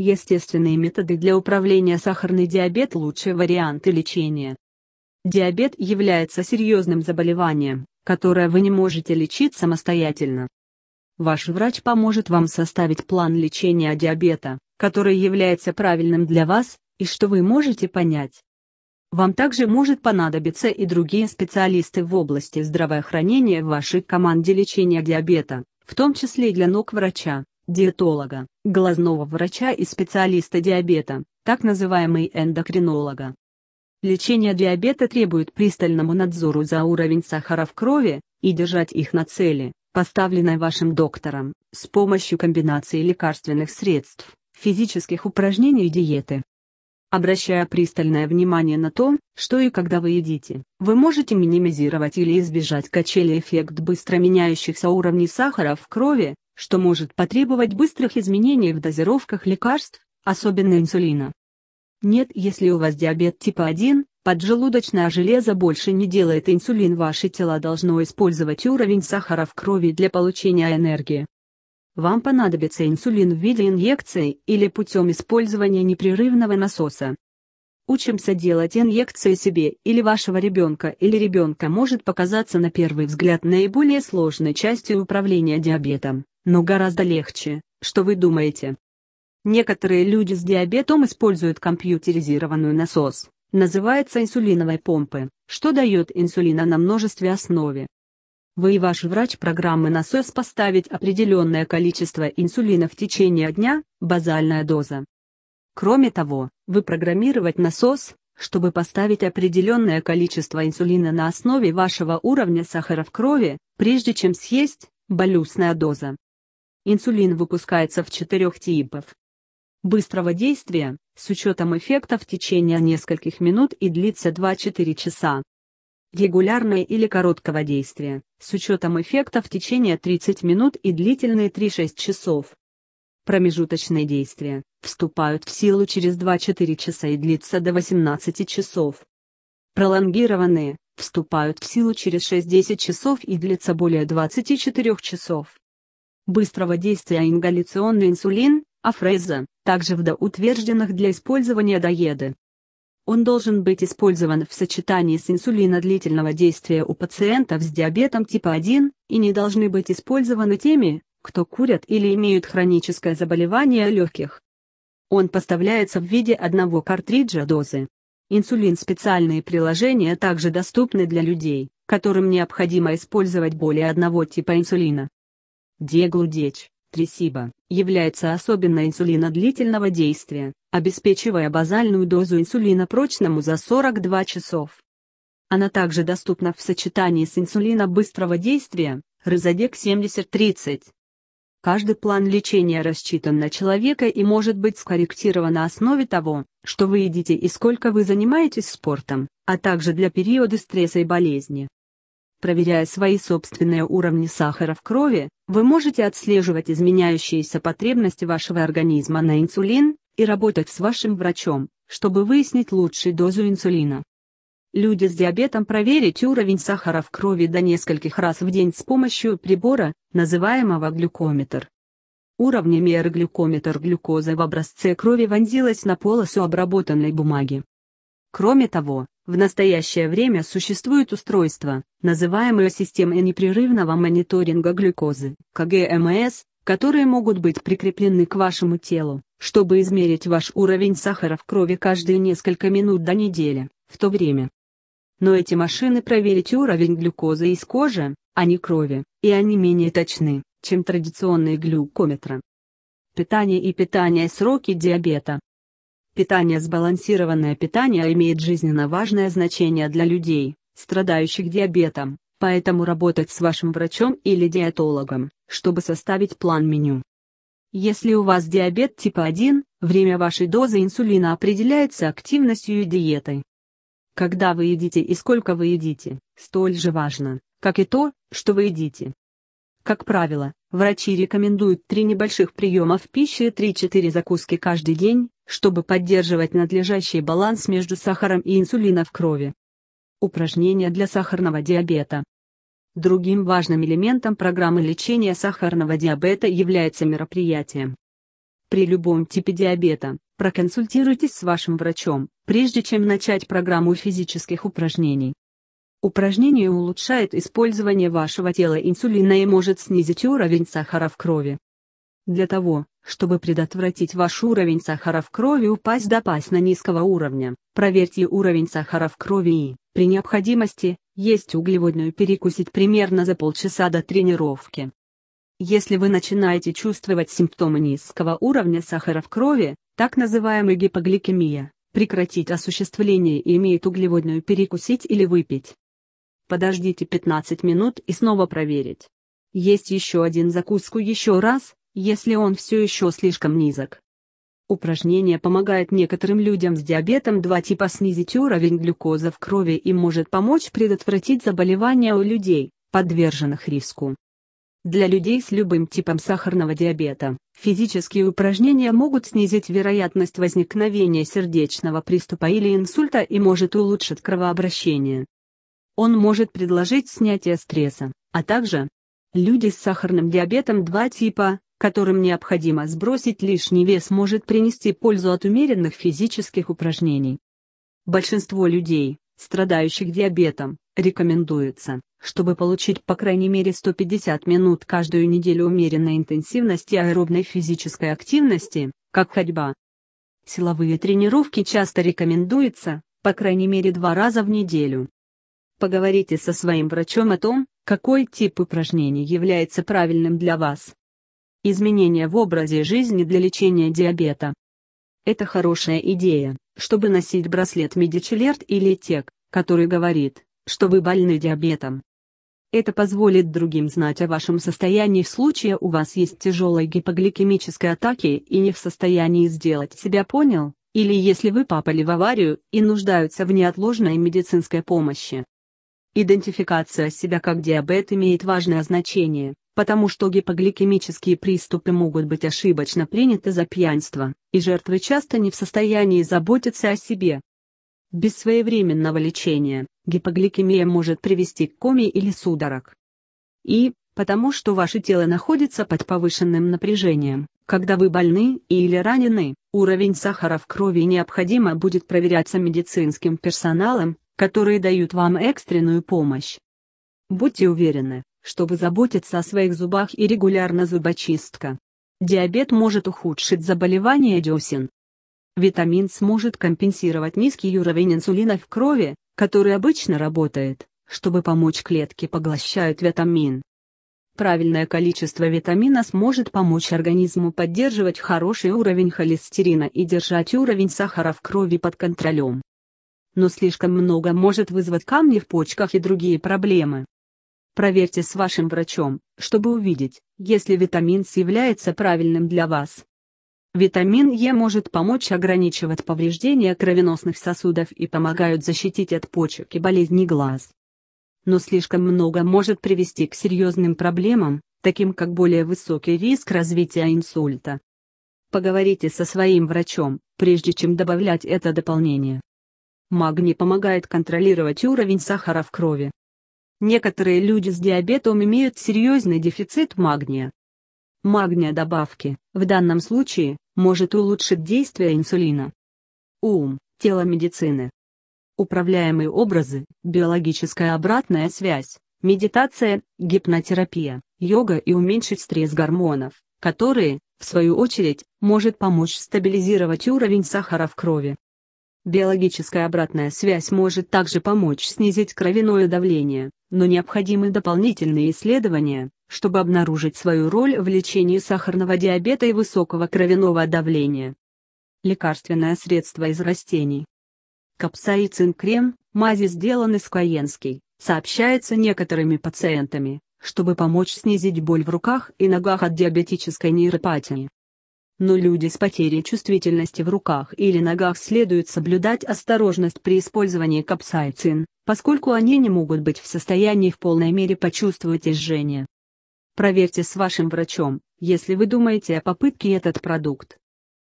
Естественные методы для управления сахарный диабет – лучшие варианты лечения. Диабет является серьезным заболеванием, которое вы не можете лечить самостоятельно. Ваш врач поможет вам составить план лечения диабета, который является правильным для вас, и что вы можете понять. Вам также может понадобиться и другие специалисты в области здравоохранения в вашей команде лечения диабета, в том числе и для ног врача диетолога, глазного врача и специалиста диабета, так называемый эндокринолога. Лечение диабета требует пристальному надзору за уровень сахара в крови, и держать их на цели, поставленной вашим доктором, с помощью комбинации лекарственных средств, физических упражнений и диеты. Обращая пристальное внимание на то, что и когда вы едите, вы можете минимизировать или избежать качели эффект быстро меняющихся уровней сахара в крови, что может потребовать быстрых изменений в дозировках лекарств, особенно инсулина. Нет, если у вас диабет типа 1, поджелудочное железо больше не делает инсулин, ваше тело должно использовать уровень сахара в крови для получения энергии. Вам понадобится инсулин в виде инъекции или путем использования непрерывного насоса. Учимся делать инъекции себе или вашего ребенка или ребенка может показаться на первый взгляд наиболее сложной частью управления диабетом, но гораздо легче, что вы думаете. Некоторые люди с диабетом используют компьютеризированную насос, называется инсулиновой помпы, что дает инсулина на множестве основе. Вы и ваш врач программы насос поставить определенное количество инсулина в течение дня, базальная доза. Кроме того, вы программировать насос, чтобы поставить определенное количество инсулина на основе вашего уровня сахара в крови, прежде чем съесть, болюсная доза. Инсулин выпускается в четырех типов. Быстрого действия, с учетом эффекта в течение нескольких минут и длится 2-4 часа. Регулярное или короткого действия, с учетом эффекта в течение 30 минут и длительные 3-6 часов. Промежуточные действия, вступают в силу через 2-4 часа и длится до 18 часов. Пролонгированные, вступают в силу через 6-10 часов и длится более 24 часов быстрого действия ингаляционный инсулин, афреза, также в доутвержденных для использования доеды. Он должен быть использован в сочетании с инсулина длительного действия у пациентов с диабетом типа 1, и не должны быть использованы теми, кто курят или имеют хроническое заболевание легких. Он поставляется в виде одного картриджа дозы. Инсулин специальные приложения также доступны для людей, которым необходимо использовать более одного типа инсулина. Деглудеч тресиба, является особенно инсулина длительного действия, обеспечивая базальную дозу инсулина прочному за 42 часов. Она также доступна в сочетании с инсулина быстрого действия, Розодек 7030. Каждый план лечения рассчитан на человека и может быть скорректирован на основе того, что вы едите и сколько вы занимаетесь спортом, а также для периода стресса и болезни. Проверяя свои собственные уровни сахара в крови, вы можете отслеживать изменяющиеся потребности вашего организма на инсулин и работать с вашим врачом, чтобы выяснить лучшую дозу инсулина. Люди с диабетом проверить уровень сахара в крови до нескольких раз в день с помощью прибора, называемого глюкометр. Уровни меры глюкометр глюкозы в образце крови вонзилась на полосу обработанной бумаги. Кроме того, в настоящее время существует устройство, называемое системой непрерывного мониторинга глюкозы, КГМС, которые могут быть прикреплены к вашему телу, чтобы измерить ваш уровень сахара в крови каждые несколько минут до недели, в то время. Но эти машины проверить уровень глюкозы из кожи, а не крови, и они менее точны, чем традиционные глюкометры. Питание и питание сроки диабета. Питание Сбалансированное питание имеет жизненно важное значение для людей, страдающих диабетом, поэтому работать с вашим врачом или диетологом, чтобы составить план меню. Если у вас диабет типа 1, время вашей дозы инсулина определяется активностью и диетой. Когда вы едите и сколько вы едите, столь же важно, как и то, что вы едите. Как правило, Врачи рекомендуют три небольших приема в пище и 3-4 закуски каждый день, чтобы поддерживать надлежащий баланс между сахаром и инсулином в крови. Упражнения для сахарного диабета. Другим важным элементом программы лечения сахарного диабета является мероприятие. При любом типе диабета, проконсультируйтесь с вашим врачом, прежде чем начать программу физических упражнений. Упражнение улучшает использование вашего тела инсулина и может снизить уровень сахара в крови. Для того, чтобы предотвратить ваш уровень сахара в крови упасть до пасно низкого уровня, проверьте уровень сахара в крови и, при необходимости, есть углеводную перекусить примерно за полчаса до тренировки. Если вы начинаете чувствовать симптомы низкого уровня сахара в крови, так называемая гипогликемия, прекратить осуществление и имеет углеводную перекусить или выпить подождите 15 минут и снова проверить. Есть еще один закуску еще раз, если он все еще слишком низок. Упражнение помогает некоторым людям с диабетом 2 типа снизить уровень глюкозы в крови и может помочь предотвратить заболевания у людей, подверженных риску. Для людей с любым типом сахарного диабета, физические упражнения могут снизить вероятность возникновения сердечного приступа или инсульта и может улучшить кровообращение. Он может предложить снятие стресса, а также люди с сахарным диабетом 2 типа, которым необходимо сбросить лишний вес может принести пользу от умеренных физических упражнений. Большинство людей, страдающих диабетом, рекомендуется, чтобы получить по крайней мере 150 минут каждую неделю умеренной интенсивности аэробной физической активности, как ходьба. Силовые тренировки часто рекомендуются, по крайней мере два раза в неделю. Поговорите со своим врачом о том, какой тип упражнений является правильным для вас. Изменения в образе жизни для лечения диабета. Это хорошая идея, чтобы носить браслет Медичилерт или ТЕК, который говорит, что вы больны диабетом. Это позволит другим знать о вашем состоянии в случае у вас есть тяжелой гипогликемической атаки и не в состоянии сделать себя понял, или если вы попали в аварию и нуждаются в неотложной медицинской помощи. Идентификация себя как диабет имеет важное значение, потому что гипогликемические приступы могут быть ошибочно приняты за пьянство, и жертвы часто не в состоянии заботиться о себе. Без своевременного лечения гипогликемия может привести к коме или судорог. И, потому что ваше тело находится под повышенным напряжением, когда вы больны или ранены, уровень сахара в крови необходимо будет проверяться медицинским персоналом, которые дают вам экстренную помощь. Будьте уверены, что вы заботиться о своих зубах и регулярно зубочистка. Диабет может ухудшить заболевание десен. Витамин сможет компенсировать низкий уровень инсулина в крови, который обычно работает, чтобы помочь клетке поглощают витамин. Правильное количество витамина сможет помочь организму поддерживать хороший уровень холестерина и держать уровень сахара в крови под контролем но слишком много может вызвать камни в почках и другие проблемы. Проверьте с вашим врачом, чтобы увидеть, если витамин С является правильным для вас. Витамин Е может помочь ограничивать повреждения кровеносных сосудов и помогают защитить от почек и болезней глаз. Но слишком много может привести к серьезным проблемам, таким как более высокий риск развития инсульта. Поговорите со своим врачом, прежде чем добавлять это дополнение. Магний помогает контролировать уровень сахара в крови. Некоторые люди с диабетом имеют серьезный дефицит магния. Магния добавки, в данном случае, может улучшить действие инсулина. Ум, тело медицины. Управляемые образы, биологическая обратная связь, медитация, гипнотерапия, йога и уменьшить стресс гормонов, которые, в свою очередь, может помочь стабилизировать уровень сахара в крови. Биологическая обратная связь может также помочь снизить кровяное давление, но необходимы дополнительные исследования, чтобы обнаружить свою роль в лечении сахарного диабета и высокого кровяного давления. Лекарственное средство из растений. Капсаицин крем, мази сделан из каенский, сообщается некоторыми пациентами, чтобы помочь снизить боль в руках и ногах от диабетической нейропатии но люди с потерей чувствительности в руках или ногах следует соблюдать осторожность при использовании капсаицин, поскольку они не могут быть в состоянии в полной мере почувствовать изжение. Проверьте с вашим врачом, если вы думаете о попытке этот продукт.